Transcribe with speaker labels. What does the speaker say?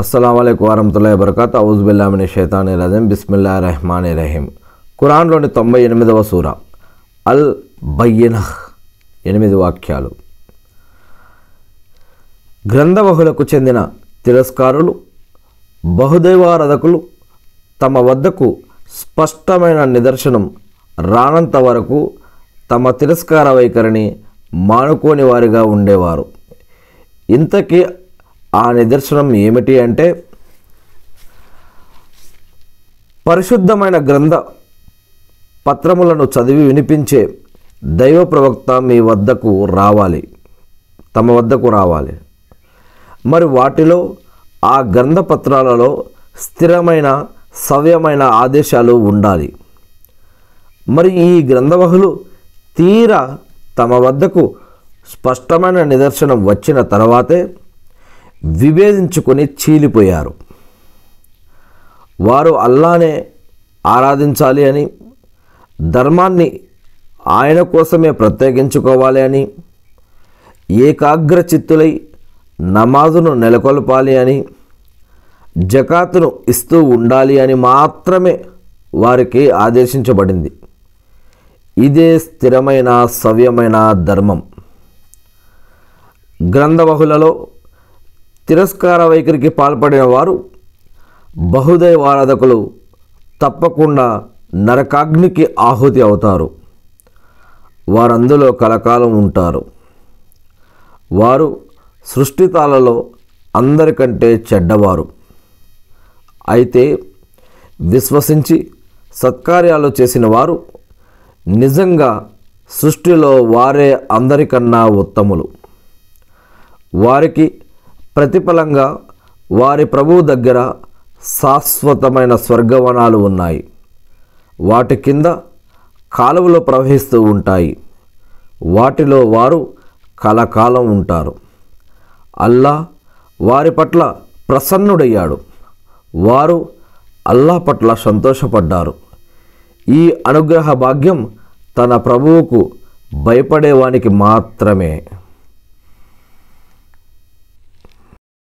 Speaker 1: అస్సలం వరహతుల్లా వరకత్ ఔజుబిల్లామిని షేతాని రజీం బిస్మిల్లా రెహమాన్ రహీం ఖురాన్లోని తొంభై ఎనిమిదవ సూర అల్ బయ్యనహ్ ఎనిమిది వాక్యాలు గ్రంథవహులకు చెందిన తిరస్కారులు బహుదైవారధకులు తమ వద్దకు స్పష్టమైన నిదర్శనం రానంత వరకు తమ తిరస్కార వైఖరిని మానుకోని వారిగా ఉండేవారు ఇంతకీ ఆ నిదర్శనం ఏమిటి అంటే పరిశుద్ధమైన గ్రంథ పత్రములను చదివి వినిపించే దైవ ప్రవక్త మీ వద్దకు రావాలి తమ వద్దకు రావాలి మరి వాటిలో ఆ గ్రంథ పత్రాలలో స్థిరమైన సవ్యమైన ఆదేశాలు ఉండాలి మరి ఈ గ్రంథవహులు తీరా తమ వద్దకు స్పష్టమైన నిదర్శనం వచ్చిన తర్వాతే విభేదించుకొని చీలిపోయారు వారు అల్లానే ఆరాధించాలి అని ధర్మాన్ని ఆయన కోసమే ప్రత్యేకించుకోవాలి అని ఏకాగ్ర చిత్తులై నమాజును నెలకొల్పాలి అని జకాతును ఇస్తూ ఉండాలి అని మాత్రమే వారికి ఆదేశించబడింది ఇదే స్థిరమైన సవ్యమైన ధర్మం గ్రంథవహులలో తిరస్కార వైఖరికి పాల్పడిన వారు బహుదైవారాధకులు తప్పకుండా నరకాగ్నికి ఆహుతి అవుతారు వారందులో కలకాలం ఉంటారు వారు సృష్టితాలలో అందరికంటే చెడ్డవారు అయితే విశ్వసించి సత్కార్యాలు చేసిన వారు నిజంగా సృష్టిలో వారే అందరికన్నా ఉత్తములు వారికి ప్రతిఫలంగా వారి ప్రభువు దగ్గర శాశ్వతమైన స్వర్గవనాలు ఉన్నాయి వాటి కింద కాలువలు ప్రవహిస్తూ ఉంటాయి వాటిలో వారు కలకాలం ఉంటారు అల్లా వారి పట్ల ప్రసన్నుడయ్యాడు వారు అల్లా పట్ల సంతోషపడ్డారు ఈ అనుగ్రహ భాగ్యం తన ప్రభువుకు భయపడేవానికి మాత్రమే